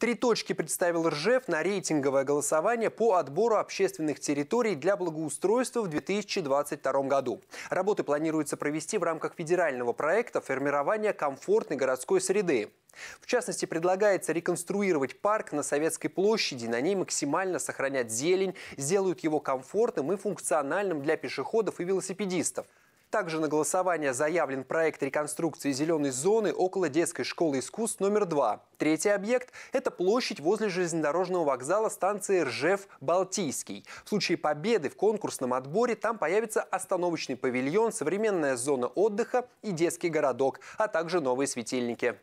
Три точки представил Ржев на рейтинговое голосование по отбору общественных территорий для благоустройства в 2022 году. Работы планируется провести в рамках федерального проекта формирования комфортной городской среды». В частности, предлагается реконструировать парк на Советской площади, на ней максимально сохранять зелень, сделают его комфортным и функциональным для пешеходов и велосипедистов. Также на голосование заявлен проект реконструкции зеленой зоны около детской школы искусств номер 2. Третий объект – это площадь возле железнодорожного вокзала станции Ржев-Балтийский. В случае победы в конкурсном отборе там появится остановочный павильон, современная зона отдыха и детский городок, а также новые светильники.